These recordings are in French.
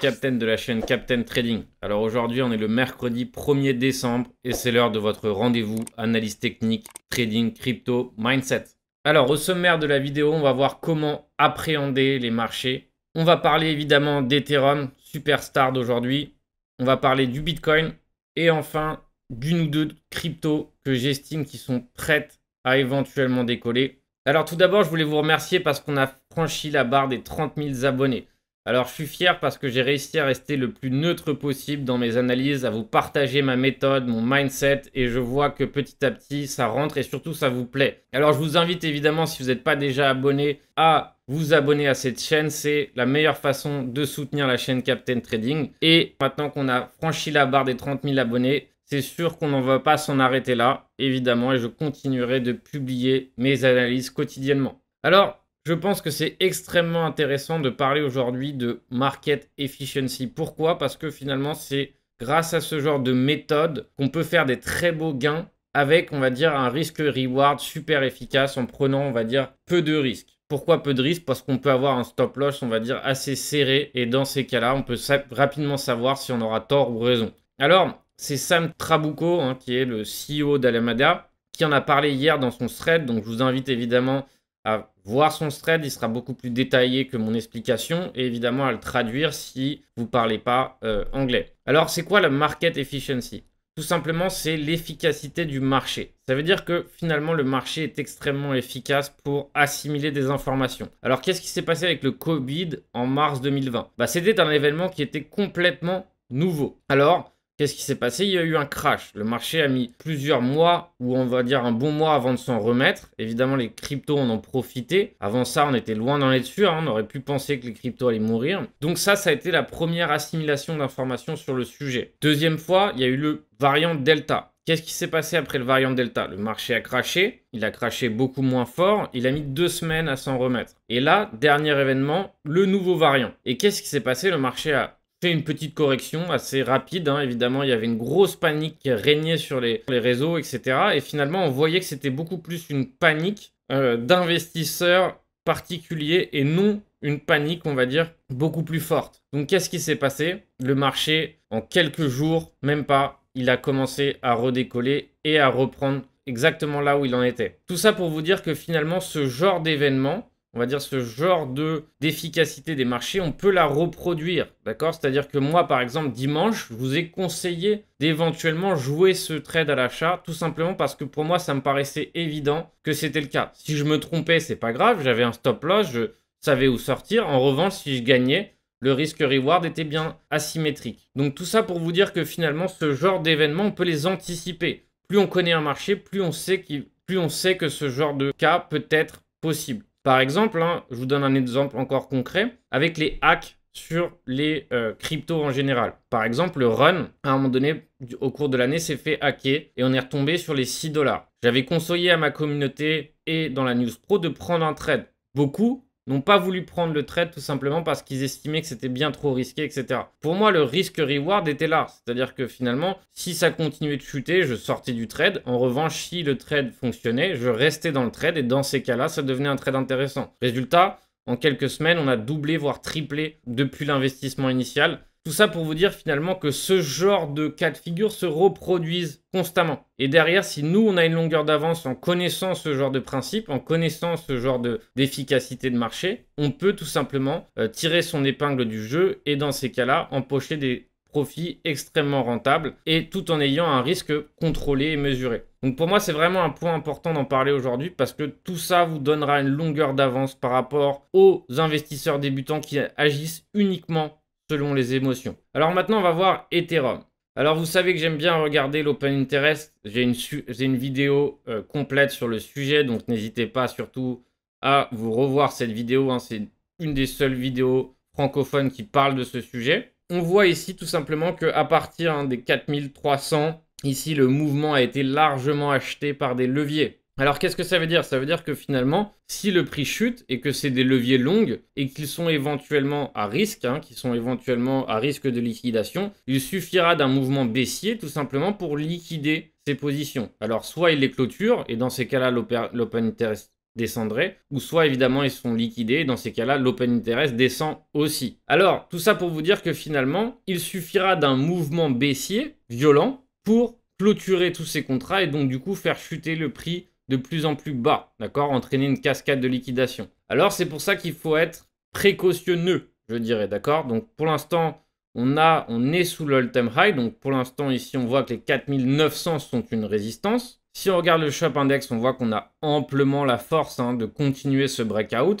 Captain de la chaîne Captain Trading. Alors aujourd'hui, on est le mercredi 1er décembre et c'est l'heure de votre rendez-vous analyse technique, trading, crypto, mindset. Alors au sommaire de la vidéo, on va voir comment appréhender les marchés. On va parler évidemment d'Ethereum, superstar d'aujourd'hui. On va parler du Bitcoin et enfin d'une ou deux cryptos que j'estime qui sont prêtes à éventuellement décoller. Alors tout d'abord, je voulais vous remercier parce qu'on a franchi la barre des 30 000 abonnés. Alors je suis fier parce que j'ai réussi à rester le plus neutre possible dans mes analyses, à vous partager ma méthode, mon mindset, et je vois que petit à petit ça rentre et surtout ça vous plaît. Alors je vous invite évidemment, si vous n'êtes pas déjà abonné, à vous abonner à cette chaîne. C'est la meilleure façon de soutenir la chaîne Captain Trading. Et maintenant qu'on a franchi la barre des 30 000 abonnés, c'est sûr qu'on n'en va pas s'en arrêter là, évidemment, et je continuerai de publier mes analyses quotidiennement. Alors, je pense que c'est extrêmement intéressant de parler aujourd'hui de market efficiency. Pourquoi Parce que finalement, c'est grâce à ce genre de méthode qu'on peut faire des très beaux gains avec, on va dire, un risque-reward super efficace en prenant, on va dire, peu de risques. Pourquoi peu de risques Parce qu'on peut avoir un stop loss, on va dire, assez serré. Et dans ces cas-là, on peut rapidement savoir si on aura tort ou raison. Alors, c'est Sam Trabuco, hein, qui est le CEO d'Alamada, qui en a parlé hier dans son thread. Donc, je vous invite évidemment à Voir son thread, il sera beaucoup plus détaillé que mon explication et évidemment à le traduire si vous ne parlez pas euh, anglais. Alors c'est quoi la market efficiency Tout simplement c'est l'efficacité du marché. Ça veut dire que finalement le marché est extrêmement efficace pour assimiler des informations. Alors qu'est-ce qui s'est passé avec le Covid en mars 2020 bah, C'était un événement qui était complètement nouveau. Alors Qu'est-ce qui s'est passé Il y a eu un crash. Le marché a mis plusieurs mois, ou on va dire un bon mois avant de s'en remettre. Évidemment, les cryptos en ont profité. Avant ça, on était loin d'en être dessus. Hein. On aurait pu penser que les cryptos allaient mourir. Donc ça, ça a été la première assimilation d'informations sur le sujet. Deuxième fois, il y a eu le variant Delta. Qu'est-ce qui s'est passé après le variant Delta Le marché a craché, il a craché beaucoup moins fort, il a mis deux semaines à s'en remettre. Et là, dernier événement, le nouveau variant. Et qu'est-ce qui s'est passé Le marché a fait une petite correction assez rapide. Hein. Évidemment, il y avait une grosse panique qui régnait sur les, réseaux, etc. Et finalement, on voyait que c'était beaucoup plus une panique euh, d'investisseurs particuliers et non une panique, on va dire, beaucoup plus forte. Donc, qu'est-ce qui s'est passé Le marché, en quelques jours, même pas, il a commencé à redécoller et à reprendre exactement là où il en était. Tout ça pour vous dire que finalement, ce genre d'événement, on va dire, ce genre de d'efficacité des marchés, on peut la reproduire, d'accord C'est-à-dire que moi, par exemple, dimanche, je vous ai conseillé d'éventuellement jouer ce trade à l'achat, tout simplement parce que pour moi, ça me paraissait évident que c'était le cas. Si je me trompais, c'est pas grave, j'avais un stop loss, je savais où sortir. En revanche, si je gagnais, le risque-reward était bien asymétrique. Donc tout ça pour vous dire que finalement, ce genre d'événements, on peut les anticiper. Plus on connaît un marché, plus on sait, plus on sait que ce genre de cas peut être possible. Par exemple, hein, je vous donne un exemple encore concret avec les hacks sur les euh, cryptos en général. Par exemple, le Run, à un moment donné, au cours de l'année, s'est fait hacker et on est retombé sur les 6 dollars. J'avais conseillé à ma communauté et dans la news pro de prendre un trade. Beaucoup n'ont pas voulu prendre le trade tout simplement parce qu'ils estimaient que c'était bien trop risqué, etc. Pour moi, le risque-reward était là. C'est-à-dire que finalement, si ça continuait de chuter, je sortais du trade. En revanche, si le trade fonctionnait, je restais dans le trade et dans ces cas-là, ça devenait un trade intéressant. Résultat, en quelques semaines, on a doublé, voire triplé depuis l'investissement initial. Tout ça pour vous dire finalement que ce genre de cas de figure se reproduisent constamment. Et derrière, si nous, on a une longueur d'avance en connaissant ce genre de principe, en connaissant ce genre d'efficacité de, marché, on peut tout simplement euh, tirer son épingle du jeu et dans ces cas-là, empocher des profits extrêmement rentables et tout en ayant un risque contrôlé et mesuré. Donc pour moi, c'est vraiment un point important d'en parler aujourd'hui parce que tout ça vous donnera une longueur d'avance par rapport aux investisseurs débutants qui agissent uniquement selon les émotions. Alors maintenant, on va voir Ethereum. Alors vous savez que j'aime bien regarder l'Open Interest. J'ai une, vidéo euh, complète sur le sujet, donc n'hésitez pas surtout à vous revoir cette vidéo. Hein. C'est une des seules vidéos francophones qui parle de ce sujet. On voit ici tout simplement qu'à partir hein, des 4300, ici le mouvement a été largement acheté par des leviers. Alors qu'est-ce que ça veut dire Ça veut dire que finalement, si le prix chute et que c'est des leviers longs et qu'ils sont éventuellement à risque, hein, qu'ils sont éventuellement à risque de liquidation, il suffira d'un mouvement baissier tout simplement pour liquider ces positions. Alors soit il les clôture et dans ces cas-là l'open interest descendrait, ou soit évidemment ils sont liquidés, et dans ces cas-là l'open interest descend aussi. Alors tout ça pour vous dire que finalement il suffira d'un mouvement baissier violent pour clôturer tous ces contrats et donc du coup faire chuter le prix de plus en plus bas, d'accord Entraîner une cascade de liquidation. Alors c'est pour ça qu'il faut être précautionneux, je dirais, d'accord Donc pour l'instant, on, a, on est sous l'all-time high, donc pour l'instant ici on voit que les 4900 sont une résistance. Si on regarde le shop index, on voit qu'on a amplement la force hein, de continuer ce breakout.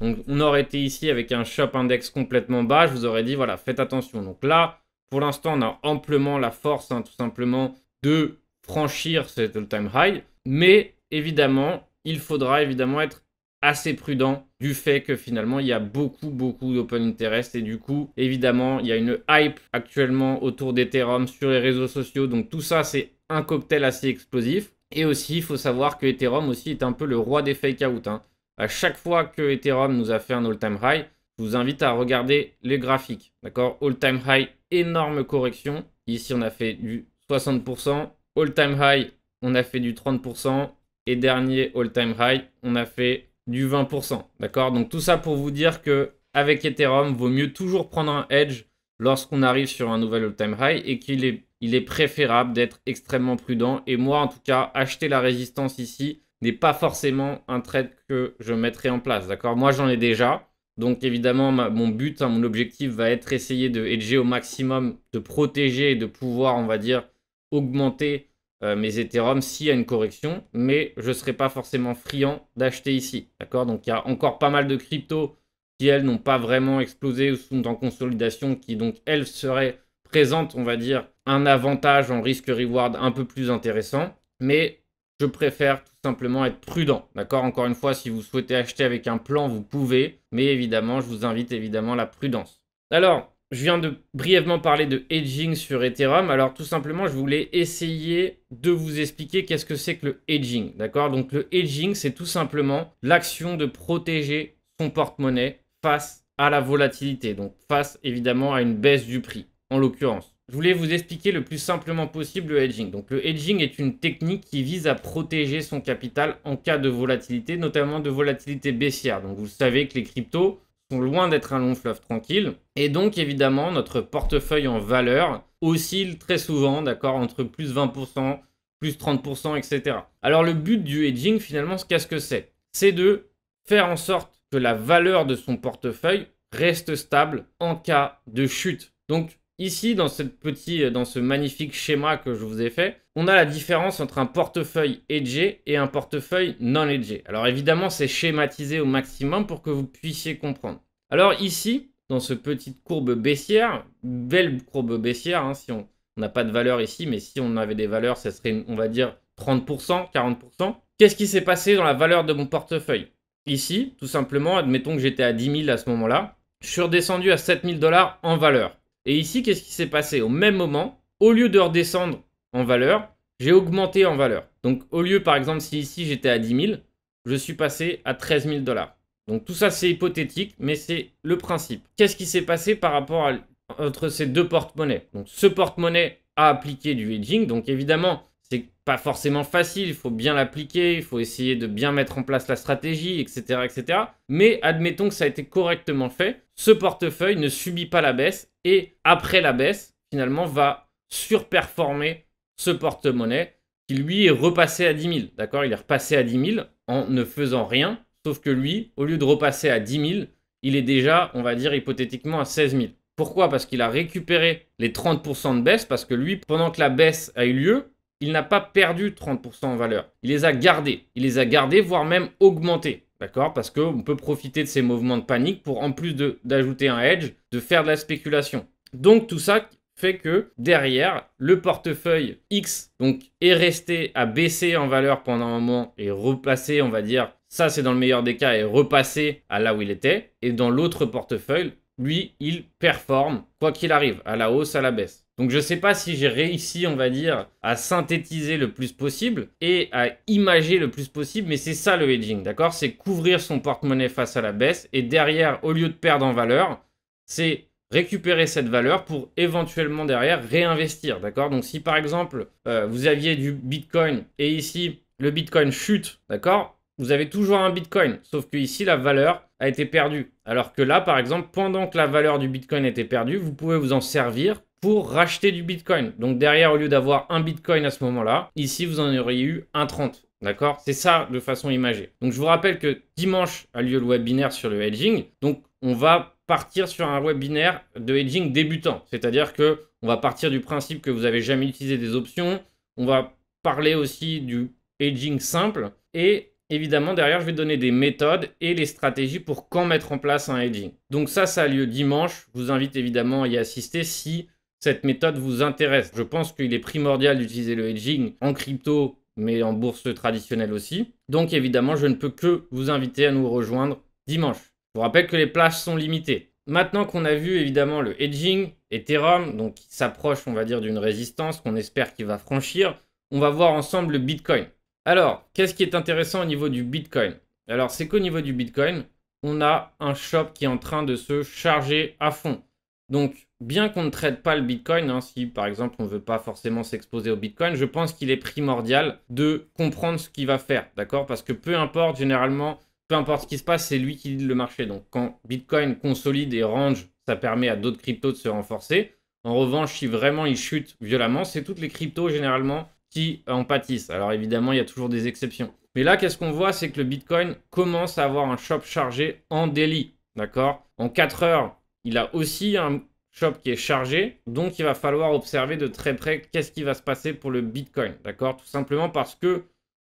Donc on aurait été ici avec un shop index complètement bas, je vous aurais dit voilà, faites attention. Donc là, pour l'instant, on a amplement la force hein, tout simplement de franchir cet all-time high, mais évidemment, il faudra évidemment être assez prudent du fait que finalement il y a beaucoup beaucoup d'open interest et du coup évidemment il y a une hype actuellement autour d'Ethereum sur les réseaux sociaux donc tout ça c'est un cocktail assez explosif et aussi il faut savoir que Ethereum aussi est un peu le roi des fake out hein. à chaque fois que Ethereum nous a fait un all time high je vous invite à regarder les graphiques d'accord all time high énorme correction ici on a fait du 60% all time high on a fait du 30% et dernier all-time high, on a fait du 20%. D'accord Donc tout ça pour vous dire que avec Ethereum, vaut mieux toujours prendre un edge lorsqu'on arrive sur un nouvel all-time high et qu'il est, il est préférable d'être extrêmement prudent. Et moi, en tout cas, acheter la résistance ici n'est pas forcément un trade que je mettrai en place. D'accord Moi, j'en ai déjà. Donc évidemment, mon but, hein, mon objectif va être essayer de hedger au maximum, de protéger et de pouvoir, on va dire, augmenter euh, mes Ethereum s'il y a une correction, mais je ne serai pas forcément friand d'acheter ici. D'accord Donc il y a encore pas mal de cryptos qui, elles, n'ont pas vraiment explosé ou sont en consolidation, qui donc, elles, seraient présentes, on va dire, un avantage en risque-reward un peu plus intéressant. Mais je préfère tout simplement être prudent. D'accord Encore une fois, si vous souhaitez acheter avec un plan, vous pouvez. Mais évidemment, je vous invite évidemment à la prudence. Alors, je viens de brièvement parler de hedging sur Ethereum. Alors tout simplement, je voulais essayer de vous expliquer qu'est-ce que c'est que le hedging. D'accord Donc le hedging, c'est tout simplement l'action de protéger son porte-monnaie face à la volatilité, donc face évidemment à une baisse du prix, en l'occurrence. Je voulais vous expliquer le plus simplement possible le hedging. Donc le hedging est une technique qui vise à protéger son capital en cas de volatilité, notamment de volatilité baissière. Donc vous savez que les cryptos, sont loin d'être un long fleuve tranquille. Et donc, évidemment, notre portefeuille en valeur oscille très souvent, d'accord, entre plus 20%, plus 30%, etc. Alors, le but du hedging, finalement, qu'est-ce que c'est C'est de faire en sorte que la valeur de son portefeuille reste stable en cas de chute. Donc, ici, dans, cette petit dans ce magnifique schéma que je vous ai fait, on a la différence entre un portefeuille edgé et un portefeuille non edgé. Alors évidemment, c'est schématisé au maximum pour que vous puissiez comprendre. Alors ici, dans ce petite courbe baissière, belle courbe baissière, hein, si on n'a pas de valeur ici, mais si on avait des valeurs, ça serait, on va dire, 30%, 40%. Qu'est-ce qui s'est passé dans la valeur de mon portefeuille Ici, tout simplement, admettons que j'étais à 10 000 à ce moment-là, je suis redescendu à 7 000 dollars en valeur. Et ici, qu'est-ce qui s'est passé Au même moment, au lieu de redescendre en valeur, j'ai augmenté en valeur. Donc au lieu, par exemple, si ici j'étais à 10 000, je suis passé à 13 000 dollars. Donc tout ça, c'est hypothétique, mais c'est le principe. Qu'est-ce qui s'est passé par rapport à, entre ces deux porte-monnaies Donc ce porte-monnaie a appliqué du hedging, donc évidemment, c'est pas forcément facile, il faut bien l'appliquer, il faut essayer de bien mettre en place la stratégie, etc., etc. Mais admettons que ça a été correctement fait, ce portefeuille ne subit pas la baisse et après la baisse, finalement, va surperformer ce porte-monnaie qui lui est repassé à 10 000. D'accord Il est repassé à 10 000 en ne faisant rien, sauf que lui, au lieu de repasser à 10 000, il est déjà, on va dire hypothétiquement, à 16 000. Pourquoi Parce qu'il a récupéré les 30% de baisse, parce que lui, pendant que la baisse a eu lieu, il n'a pas perdu 30% en valeur. Il les a gardés. Il les a gardés, voire même augmentés. D'accord Parce qu'on peut profiter de ces mouvements de panique pour, en plus d'ajouter un hedge, de faire de la spéculation. Donc tout ça fait que derrière, le portefeuille X donc est resté à baisser en valeur pendant un moment et repasser, on va dire, ça c'est dans le meilleur des cas, et repasser à là où il était. Et dans l'autre portefeuille, lui, il performe quoi qu'il arrive, à la hausse, à la baisse. Donc je ne sais pas si j'ai réussi, on va dire, à synthétiser le plus possible et à imager le plus possible, mais c'est ça le hedging, d'accord C'est couvrir son porte-monnaie face à la baisse et derrière, au lieu de perdre en valeur, c'est récupérer cette valeur pour éventuellement derrière réinvestir, d'accord Donc si par exemple euh, vous aviez du Bitcoin et ici le Bitcoin chute, d'accord Vous avez toujours un Bitcoin, sauf que ici la valeur a été perdue. Alors que là par exemple, pendant que la valeur du Bitcoin était perdue, vous pouvez vous en servir pour racheter du Bitcoin. Donc derrière, au lieu d'avoir un Bitcoin à ce moment-là, ici vous en auriez eu un 30. D'accord C'est ça de façon imagée. Donc je vous rappelle que dimanche a lieu le webinaire sur le hedging. Donc on va partir sur un webinaire de hedging débutant. C'est-à-dire que on va partir du principe que vous avez jamais utilisé des options. On va parler aussi du hedging simple. Et évidemment, derrière, je vais donner des méthodes et les stratégies pour quand mettre en place un hedging. Donc ça, ça a lieu dimanche. Je vous invite évidemment à y assister si cette méthode vous intéresse. Je pense qu'il est primordial d'utiliser le hedging en crypto, mais en bourse traditionnelle aussi. Donc évidemment, je ne peux que vous inviter à nous rejoindre dimanche. Je vous rappelle que les places sont limitées. Maintenant qu'on a vu évidemment le hedging, Ethereum, donc qui s'approche, on va dire, d'une résistance qu'on espère qu'il va franchir, on va voir ensemble le Bitcoin. Alors, qu'est-ce qui est intéressant au niveau du Bitcoin Alors, c'est qu'au niveau du Bitcoin, on a un shop qui est en train de se charger à fond. Donc, bien qu'on ne traite pas le Bitcoin, hein, si par exemple on ne veut pas forcément s'exposer au Bitcoin, je pense qu'il est primordial de comprendre ce qu'il va faire, d'accord Parce que peu importe, généralement, peu importe ce qui se passe, c'est lui qui lead le marché. Donc quand Bitcoin consolide et range, ça permet à d'autres cryptos de se renforcer. En revanche, si vraiment il chute violemment, c'est toutes les cryptos généralement qui en pâtissent. Alors évidemment, il y a toujours des exceptions. Mais là, qu'est-ce qu'on voit C'est que le Bitcoin commence à avoir un shop chargé en daily. D'accord En 4 heures, il a aussi un shop qui est chargé. Donc, il va falloir observer de très près qu'est-ce qui va se passer pour le Bitcoin. D'accord Tout simplement parce que,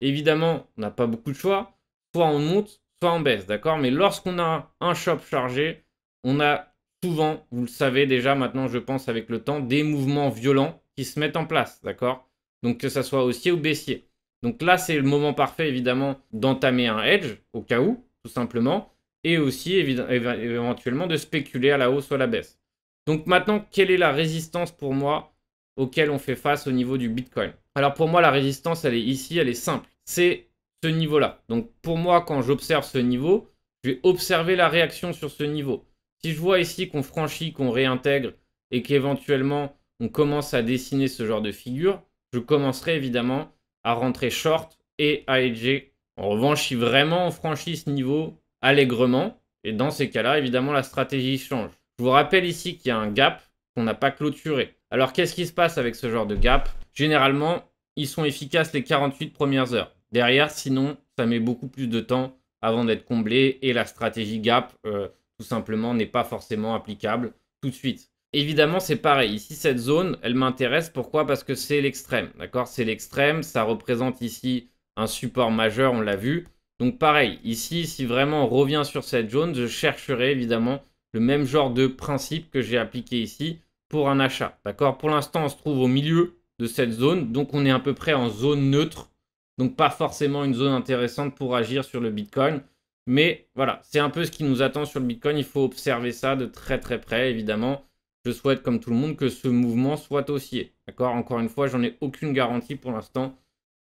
évidemment, on n'a pas beaucoup de choix. Soit on monte, soit en baisse, d'accord Mais lorsqu'on a un shop chargé, on a souvent, vous le savez déjà maintenant, je pense avec le temps, des mouvements violents qui se mettent en place, d'accord Donc que ça soit haussier ou baissier. Donc là, c'est le moment parfait, évidemment, d'entamer un hedge, au cas où, tout simplement, et aussi éventuellement de spéculer à la hausse ou à la baisse. Donc maintenant, quelle est la résistance pour moi auquel on fait face au niveau du Bitcoin Alors pour moi, la résistance, elle est ici, elle est simple. C'est niveau-là. Donc pour moi, quand j'observe ce niveau, je vais observer la réaction sur ce niveau. Si je vois ici qu'on franchit, qu'on réintègre et qu'éventuellement on commence à dessiner ce genre de figure, je commencerai évidemment à rentrer short et à edger. En revanche, si vraiment on franchit ce niveau allègrement, et dans ces cas-là, évidemment, la stratégie change. Je vous rappelle ici qu'il y a un gap qu'on n'a pas clôturé. Alors qu'est-ce qui se passe avec ce genre de gap Généralement, ils sont efficaces les 48 premières heures derrière. Sinon, ça met beaucoup plus de temps avant d'être comblé et la stratégie gap, euh, tout simplement, n'est pas forcément applicable tout de suite. Évidemment, c'est pareil. Ici, cette zone, elle m'intéresse. Pourquoi Parce que c'est l'extrême. D'accord C'est l'extrême. Ça représente ici un support majeur, on l'a vu. Donc pareil, ici, si vraiment on revient sur cette zone, je chercherai évidemment le même genre de principe que j'ai appliqué ici pour un achat. D'accord Pour l'instant, on se trouve au milieu de cette zone. Donc on est à peu près en zone neutre donc pas forcément une zone intéressante pour agir sur le Bitcoin. Mais voilà, c'est un peu ce qui nous attend sur le Bitcoin. Il faut observer ça de très très près, évidemment. Je souhaite, comme tout le monde, que ce mouvement soit haussier. D'accord Encore une fois, j'en ai aucune garantie pour l'instant,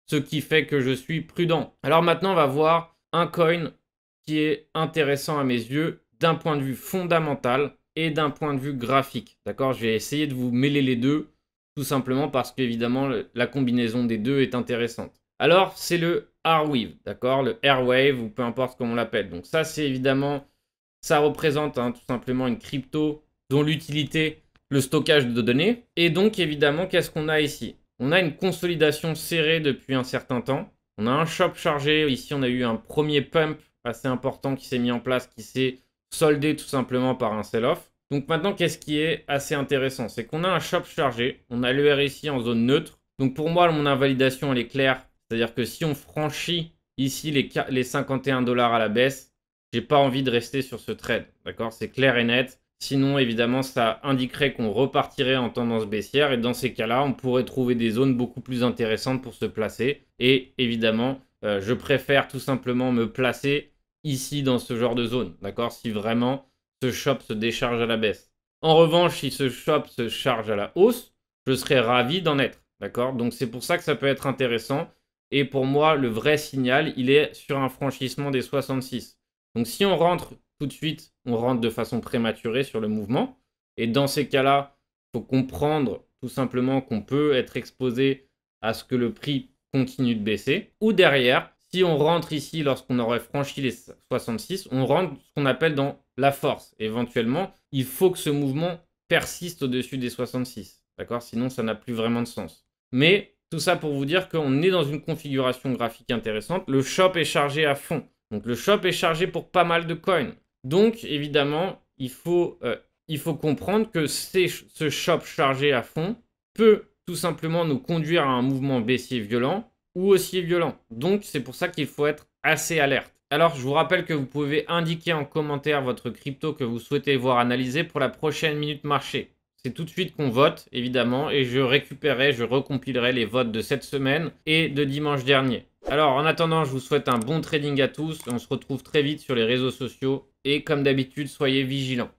ce qui fait que je suis prudent. Alors maintenant, on va voir un coin qui est intéressant à mes yeux d'un point de vue fondamental et d'un point de vue graphique. D'accord Je vais essayer de vous mêler les deux, tout simplement parce qu'évidemment, la combinaison des deux est intéressante alors c'est le R-Wave, d'accord Le Airwave ou peu importe comment on l'appelle. Donc ça, c'est évidemment, ça représente hein, tout simplement une crypto dont l'utilité, le stockage de données. Et donc évidemment, qu'est-ce qu'on a ici On a une consolidation serrée depuis un certain temps. On a un shop chargé. Ici, on a eu un premier pump assez important qui s'est mis en place, qui s'est soldé tout simplement par un sell-off. Donc maintenant, qu'est-ce qui est assez intéressant C'est qu'on a un shop chargé, on a le RSI en zone neutre. Donc pour moi, mon invalidation, elle est claire. C'est-à-dire que si on franchit ici les, 51 dollars à la baisse, j'ai pas envie de rester sur ce trade. D'accord C'est clair et net. Sinon, évidemment, ça indiquerait qu'on repartirait en tendance baissière. Et dans ces cas-là, on pourrait trouver des zones beaucoup plus intéressantes pour se placer. Et évidemment, euh, je préfère tout simplement me placer ici dans ce genre de zone. D'accord Si vraiment ce shop se décharge à la baisse. En revanche, si ce shop se charge à la hausse, je serais ravi d'en être. D'accord Donc c'est pour ça que ça peut être intéressant. Et pour moi, le vrai signal, il est sur un franchissement des 66. Donc si on rentre tout de suite, on rentre de façon prématurée sur le mouvement. Et dans ces cas-là, il faut comprendre tout simplement qu'on peut être exposé à ce que le prix continue de baisser. Ou derrière, si on rentre ici lorsqu'on aurait franchi les 66, on rentre ce qu'on appelle dans la force. Éventuellement, il faut que ce mouvement persiste au-dessus des 66. D'accord Sinon, ça n'a plus vraiment de sens. Mais ça pour vous dire qu'on est dans une configuration graphique intéressante. Le shop est chargé à fond. Donc le shop est chargé pour pas mal de coins. Donc évidemment, il faut, euh, il faut comprendre que ce shop chargé à fond peut tout simplement nous conduire à un mouvement baissier violent ou haussier violent. Donc c'est pour ça qu'il faut être assez alerte. Alors je vous rappelle que vous pouvez indiquer en commentaire votre crypto que vous souhaitez voir analyser pour la prochaine minute marché. C'est tout de suite qu'on vote, évidemment, et je récupérerai, je recompilerai les votes de cette semaine et de dimanche dernier. Alors, en attendant, je vous souhaite un bon trading à tous. On se retrouve très vite sur les réseaux sociaux. Et comme d'habitude, soyez vigilants.